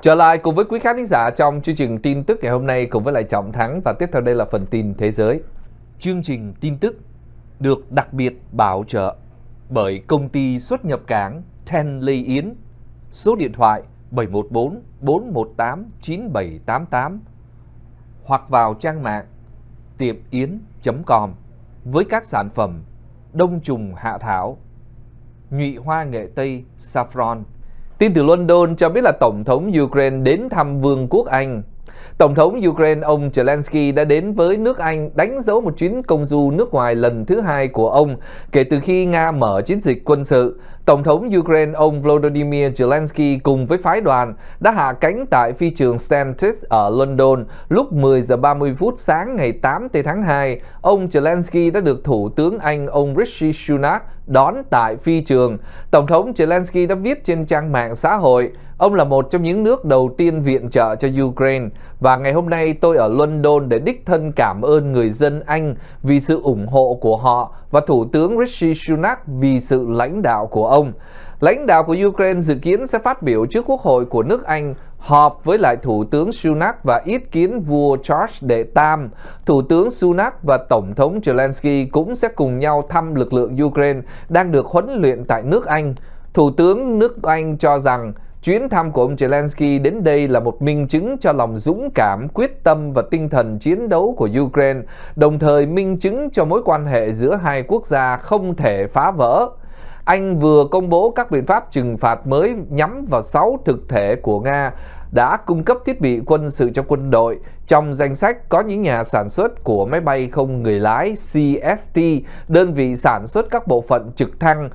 Trở lại cùng với quý khán giả trong chương trình tin tức ngày hôm nay cùng với lại Trọng Thắng và tiếp theo đây là phần tin thế giới. Chương trình tin tức được đặc biệt bảo trợ bởi công ty xuất nhập cảng Ten Lê Yến, số điện thoại 714 418 9788 hoặc vào trang mạng tiệm yến.com với các sản phẩm đông trùng hạ thảo, nhụy hoa nghệ tây saffron, Tin từ London cho biết là Tổng thống Ukraine đến thăm Vương quốc Anh Tổng thống Ukraine ông Zelensky đã đến với nước Anh đánh dấu một chuyến công du nước ngoài lần thứ hai của ông kể từ khi Nga mở chiến dịch quân sự. Tổng thống Ukraine ông Volodymyr Zelensky cùng với phái đoàn đã hạ cánh tại phi trường Stansted ở London lúc 10 giờ 30 phút sáng ngày 8 tháng 2. Ông Zelensky đã được Thủ tướng Anh ông Rishi Sunak đón tại phi trường. Tổng thống Zelensky đã viết trên trang mạng xã hội Ông là một trong những nước đầu tiên viện trợ cho Ukraine và ngày hôm nay tôi ở London để đích thân cảm ơn người dân Anh vì sự ủng hộ của họ và Thủ tướng Rishi Sunak vì sự lãnh đạo của ông. Lãnh đạo của Ukraine dự kiến sẽ phát biểu trước Quốc hội của nước Anh họp với lại Thủ tướng Sunak và ý kiến vua George Đệ Tam. Thủ tướng Sunak và Tổng thống Zelensky cũng sẽ cùng nhau thăm lực lượng Ukraine đang được huấn luyện tại nước Anh. Thủ tướng nước Anh cho rằng Chuyến thăm của ông Zelensky đến đây là một minh chứng cho lòng dũng cảm, quyết tâm và tinh thần chiến đấu của Ukraine, đồng thời minh chứng cho mối quan hệ giữa hai quốc gia không thể phá vỡ. Anh vừa công bố các biện pháp trừng phạt mới nhắm vào 6 thực thể của Nga đã cung cấp thiết bị quân sự cho quân đội. Trong danh sách có những nhà sản xuất của máy bay không người lái CST, đơn vị sản xuất các bộ phận trực thăng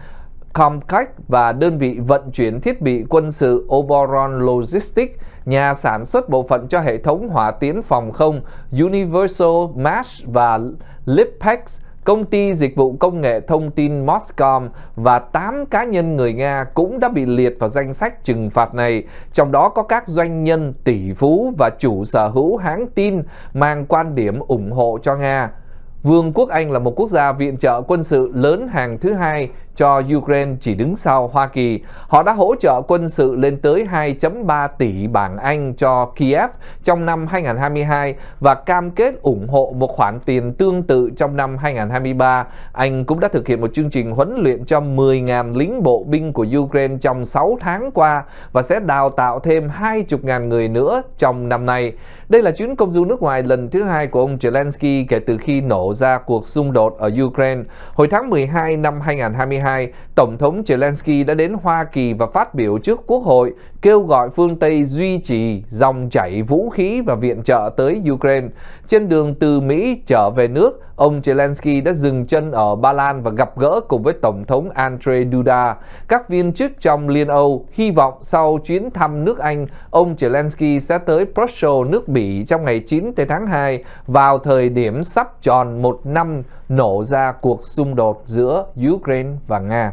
Comcac và đơn vị vận chuyển thiết bị quân sự Oberon Logistics, nhà sản xuất bộ phận cho hệ thống hỏa tiễn phòng không Universal Mash và Lipex, công ty dịch vụ công nghệ thông tin Moscom và 8 cá nhân người Nga cũng đã bị liệt vào danh sách trừng phạt này, trong đó có các doanh nhân, tỷ phú và chủ sở hữu hãng tin mang quan điểm ủng hộ cho Nga. Vương quốc Anh là một quốc gia viện trợ quân sự lớn hàng thứ hai cho Ukraine chỉ đứng sau Hoa Kỳ. Họ đã hỗ trợ quân sự lên tới 2.3 tỷ bảng Anh cho Kiev trong năm 2022 và cam kết ủng hộ một khoản tiền tương tự trong năm 2023. Anh cũng đã thực hiện một chương trình huấn luyện cho 10.000 lính bộ binh của Ukraine trong 6 tháng qua và sẽ đào tạo thêm 20.000 người nữa trong năm nay. Đây là chuyến công du nước ngoài lần thứ hai của ông Zelensky kể từ khi nổ ra cuộc xung đột ở Ukraine. Hồi tháng 12 năm 2022, Tổng thống Zelensky đã đến Hoa Kỳ và phát biểu trước Quốc hội kêu gọi phương Tây duy trì dòng chảy vũ khí và viện trợ tới Ukraine. Trên đường từ Mỹ trở về nước, ông Zelensky đã dừng chân ở Ba Lan và gặp gỡ cùng với Tổng thống Andrzej Duda. Các viên chức trong Liên Âu hy vọng sau chuyến thăm nước Anh, ông Zelensky sẽ tới Brussels, nước Bỉ trong ngày 9 tới tháng 2 vào thời điểm sắp tròn một năm nổ ra cuộc xung đột giữa Ukraine và Nga.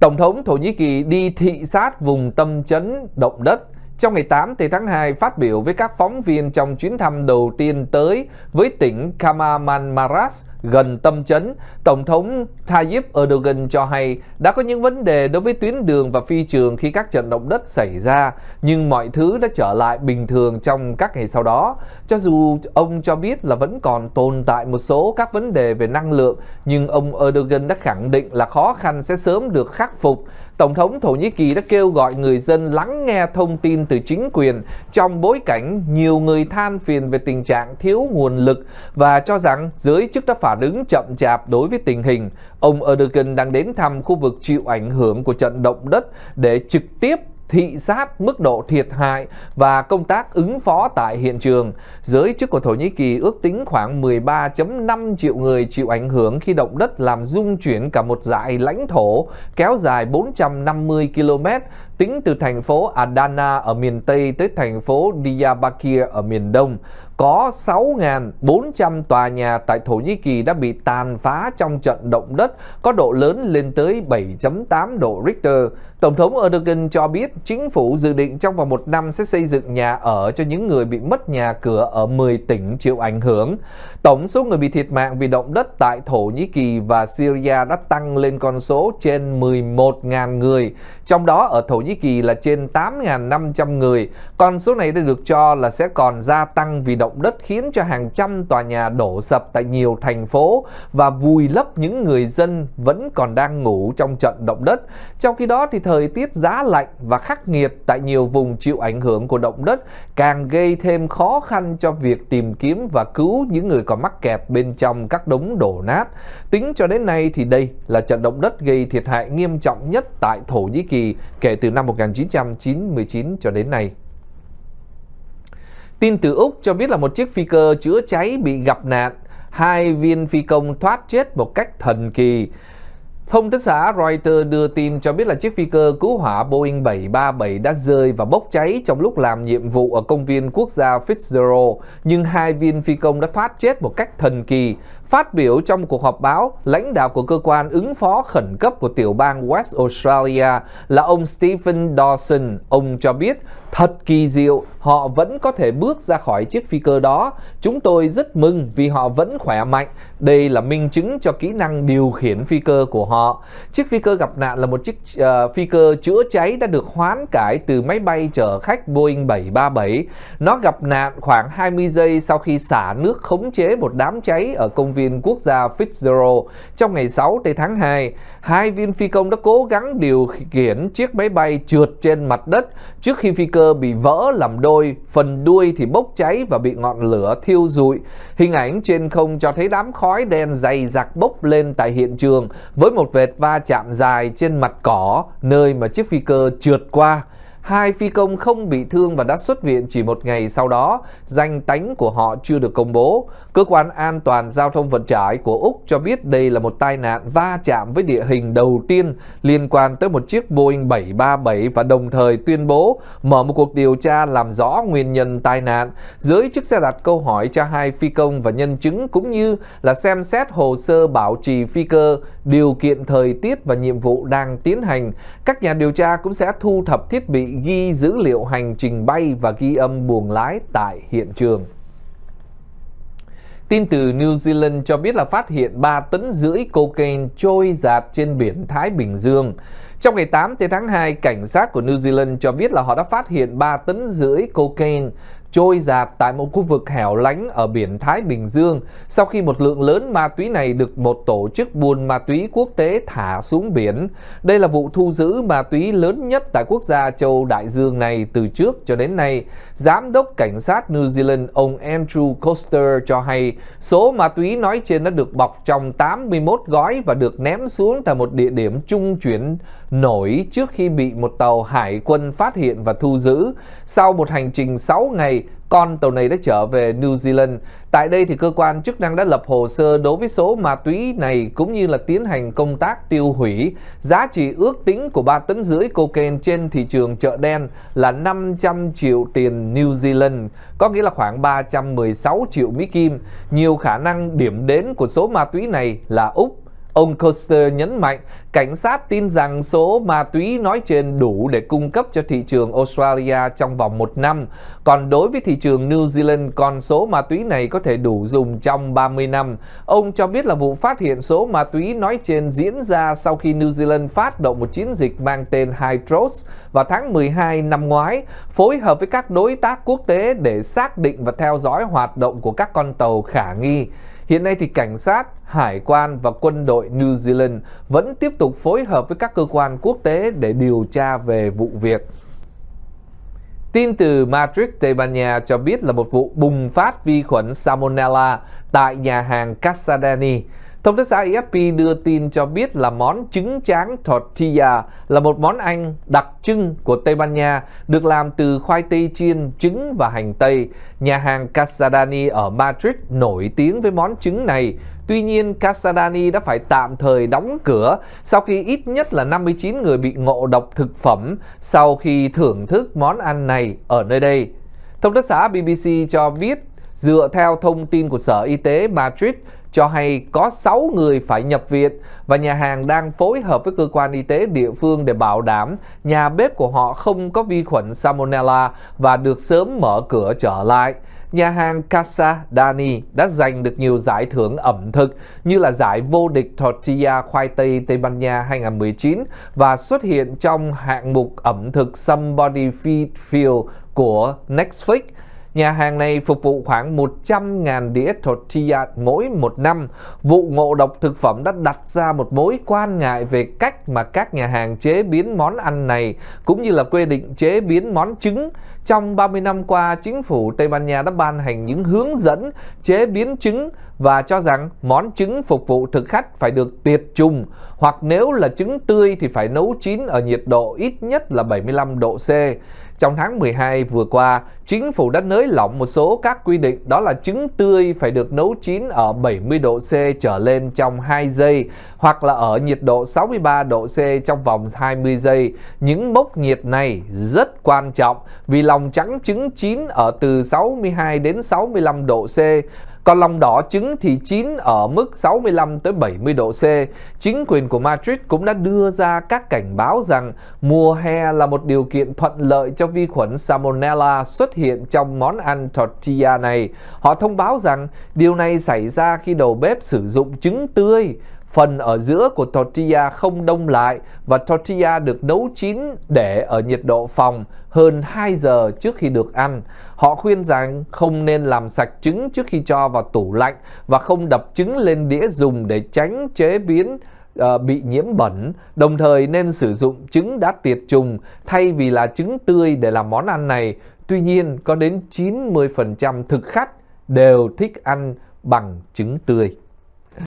Tổng thống Thổ Nhĩ Kỳ đi thị sát vùng tâm chấn động đất trong ngày 8 thì tháng 2 phát biểu với các phóng viên trong chuyến thăm đầu tiên tới với tỉnh Karaman-Maras gần tâm chấn, Tổng thống Tayyip Erdogan cho hay đã có những vấn đề đối với tuyến đường và phi trường khi các trận động đất xảy ra, nhưng mọi thứ đã trở lại bình thường trong các ngày sau đó. Cho dù ông cho biết là vẫn còn tồn tại một số các vấn đề về năng lượng, nhưng ông Erdogan đã khẳng định là khó khăn sẽ sớm được khắc phục Tổng thống Thổ Nhĩ Kỳ đã kêu gọi người dân lắng nghe thông tin từ chính quyền trong bối cảnh nhiều người than phiền về tình trạng thiếu nguồn lực và cho rằng giới chức đã phản ứng chậm chạp đối với tình hình. Ông Erdogan đang đến thăm khu vực chịu ảnh hưởng của trận động đất để trực tiếp thị sát mức độ thiệt hại và công tác ứng phó tại hiện trường. Giới chức của Thổ Nhĩ Kỳ ước tính khoảng 13.5 triệu người chịu ảnh hưởng khi động đất làm rung chuyển cả một dải lãnh thổ kéo dài 450 km tính từ thành phố Adana ở miền Tây tới thành phố Diyarbakir ở miền Đông có 6.400 tòa nhà tại Thổ Nhĩ Kỳ đã bị tàn phá trong trận động đất có độ lớn lên tới 7.8 độ Richter. Tổng thống Erdogan cho biết chính phủ dự định trong vòng một năm sẽ xây dựng nhà ở cho những người bị mất nhà cửa ở 10 tỉnh chịu ảnh hưởng. Tổng số người bị thiệt mạng vì động đất tại Thổ Nhĩ Kỳ và Syria đã tăng lên con số trên 11.000 người, trong đó ở Thổ Nhĩ Kỳ là trên 8.500 người. Con số này đã được cho là sẽ còn gia tăng vì động động đất khiến cho hàng trăm tòa nhà đổ sập tại nhiều thành phố và vùi lấp những người dân vẫn còn đang ngủ trong trận động đất. Trong khi đó thì thời tiết giá lạnh và khắc nghiệt tại nhiều vùng chịu ảnh hưởng của động đất càng gây thêm khó khăn cho việc tìm kiếm và cứu những người còn mắc kẹt bên trong các đống đổ nát. Tính cho đến nay thì đây là trận động đất gây thiệt hại nghiêm trọng nhất tại Thổ Nhĩ Kỳ kể từ năm 1999 cho đến nay. Tin từ Úc cho biết là một chiếc phi cơ chữa cháy bị gặp nạn, hai viên phi công thoát chết một cách thần kỳ. Thông tấn xã Reuters đưa tin cho biết là chiếc phi cơ cứu hỏa Boeing 737 đã rơi và bốc cháy trong lúc làm nhiệm vụ ở công viên quốc gia Fitzgerald, nhưng hai viên phi công đã thoát chết một cách thần kỳ. Phát biểu trong cuộc họp báo, lãnh đạo của cơ quan ứng phó khẩn cấp của tiểu bang West Australia là ông Stephen Dawson. Ông cho biết, thật kỳ diệu, họ vẫn có thể bước ra khỏi chiếc phi cơ đó. Chúng tôi rất mừng vì họ vẫn khỏe mạnh. Đây là minh chứng cho kỹ năng điều khiển phi cơ của họ. Chiếc phi cơ gặp nạn là một chiếc uh, phi cơ chữa cháy đã được hoán cải từ máy bay chở khách Boeing 737. Nó gặp nạn khoảng 20 giây sau khi xả nước khống chế một đám cháy ở công viên quốc gia Fitzgerald trong ngày 6 tây tháng 2. Hai viên phi công đã cố gắng điều khiển chiếc máy bay trượt trên mặt đất trước khi phi cơ bị vỡ làm đôi đôi, phần đuôi thì bốc cháy và bị ngọn lửa thiêu rụi. Hình ảnh trên không cho thấy đám khói đen dày dặc bốc lên tại hiện trường với một vệt va chạm dài trên mặt cỏ nơi mà chiếc phi cơ trượt qua. Hai phi công không bị thương và đã xuất viện chỉ một ngày sau đó. Danh tánh của họ chưa được công bố. Cơ quan an toàn giao thông vận tải của Úc cho biết đây là một tai nạn va chạm với địa hình đầu tiên liên quan tới một chiếc Boeing 737 và đồng thời tuyên bố mở một cuộc điều tra làm rõ nguyên nhân tai nạn. Giới chức sẽ đặt câu hỏi cho hai phi công và nhân chứng cũng như là xem xét hồ sơ bảo trì phi cơ, điều kiện thời tiết và nhiệm vụ đang tiến hành. Các nhà điều tra cũng sẽ thu thập thiết bị ghi dữ liệu hành trình bay và ghi âm buồng lái tại hiện trường. Tin từ New Zealand cho biết là phát hiện 3 tấn rưỡi cocaine trôi giạt trên biển Thái Bình Dương. Trong ngày 8 tới tháng 2, cảnh sát của New Zealand cho biết là họ đã phát hiện 3 tấn rưỡi cocaine trôi giạt tại một khu vực hẻo lánh ở biển Thái Bình Dương sau khi một lượng lớn ma túy này được một tổ chức buôn ma túy quốc tế thả xuống biển. Đây là vụ thu giữ ma túy lớn nhất tại quốc gia châu Đại Dương này từ trước cho đến nay. Giám đốc cảnh sát New Zealand ông Andrew Coster cho hay số ma túy nói trên đã được bọc trong 81 gói và được ném xuống tại một địa điểm trung chuyển nổi trước khi bị một tàu hải quân phát hiện và thu giữ. Sau một hành trình 6 ngày, con tàu này đã trở về New Zealand. Tại đây thì cơ quan chức năng đã lập hồ sơ đối với số ma túy này cũng như là tiến hành công tác tiêu hủy. Giá trị ước tính của 3 tấn rưỡi cocaine trên thị trường chợ đen là 500 triệu tiền New Zealand, có nghĩa là khoảng 316 triệu Mỹ Kim. Nhiều khả năng điểm đến của số ma túy này là Úc, Ông Koster nhấn mạnh, cảnh sát tin rằng số ma túy nói trên đủ để cung cấp cho thị trường Australia trong vòng một năm, còn đối với thị trường New Zealand, con số ma túy này có thể đủ dùng trong 30 năm. Ông cho biết là vụ phát hiện số ma túy nói trên diễn ra sau khi New Zealand phát động một chiến dịch mang tên Hydros vào tháng 12 năm ngoái, phối hợp với các đối tác quốc tế để xác định và theo dõi hoạt động của các con tàu khả nghi. Hiện nay thì cảnh sát, hải quan và quân đội New Zealand vẫn tiếp tục phối hợp với các cơ quan quốc tế để điều tra về vụ việc. Tin từ Madrid, Tây Ban Nha cho biết là một vụ bùng phát vi khuẩn Salmonella tại nhà hàng Casadani Thông tấn xã AFP đưa tin cho biết là món trứng tráng tortilla là một món ăn đặc trưng của Tây Ban Nha, được làm từ khoai tây chiên, trứng và hành tây. Nhà hàng Casadani ở Madrid nổi tiếng với món trứng này. Tuy nhiên, Casadani đã phải tạm thời đóng cửa sau khi ít nhất là 59 người bị ngộ độc thực phẩm sau khi thưởng thức món ăn này ở nơi đây. Thông tấn xã BBC cho biết Dựa theo thông tin của Sở Y tế Madrid, cho hay có 6 người phải nhập viện và nhà hàng đang phối hợp với cơ quan y tế địa phương để bảo đảm nhà bếp của họ không có vi khuẩn Salmonella và được sớm mở cửa trở lại. Nhà hàng Casa Dani đã giành được nhiều giải thưởng ẩm thực như là giải vô địch tortilla khoai tây Tây Ban Nha 2019 và xuất hiện trong hạng mục ẩm thực Somebody Feed Feel của Netflix. Nhà hàng này phục vụ khoảng 100.000 đĩa tortilla mỗi một năm. Vụ ngộ độc thực phẩm đã đặt ra một mối quan ngại về cách mà các nhà hàng chế biến món ăn này cũng như là quy định chế biến món trứng. Trong 30 năm qua, chính phủ Tây Ban Nha đã ban hành những hướng dẫn chế biến trứng và cho rằng món trứng phục vụ thực khách phải được tiệt trùng hoặc nếu là trứng tươi thì phải nấu chín ở nhiệt độ ít nhất là 75 độ C. Trong tháng 12 vừa qua, chính phủ đã nới lỏng một số các quy định đó là trứng tươi phải được nấu chín ở 70 độ C trở lên trong 2 giây hoặc là ở nhiệt độ 63 độ C trong vòng 20 giây. Những mốc nhiệt này rất quan trọng vì lòng trắng trứng chín ở từ 62 đến 65 độ C còn lòng đỏ trứng thì chín ở mức 65 tới 70 độ C. Chính quyền của Madrid cũng đã đưa ra các cảnh báo rằng mùa hè là một điều kiện thuận lợi cho vi khuẩn Salmonella xuất hiện trong món ăn tortilla này. Họ thông báo rằng điều này xảy ra khi đầu bếp sử dụng trứng tươi phần ở giữa của tortilla không đông lại và tortilla được nấu chín để ở nhiệt độ phòng hơn 2 giờ trước khi được ăn. Họ khuyên rằng không nên làm sạch trứng trước khi cho vào tủ lạnh và không đập trứng lên đĩa dùng để tránh chế biến ờ, bị nhiễm bẩn, đồng thời nên sử dụng trứng đã tiệt trùng thay vì là trứng tươi để làm món ăn này. Tuy nhiên, có đến 90% thực khách đều thích ăn bằng trứng tươi.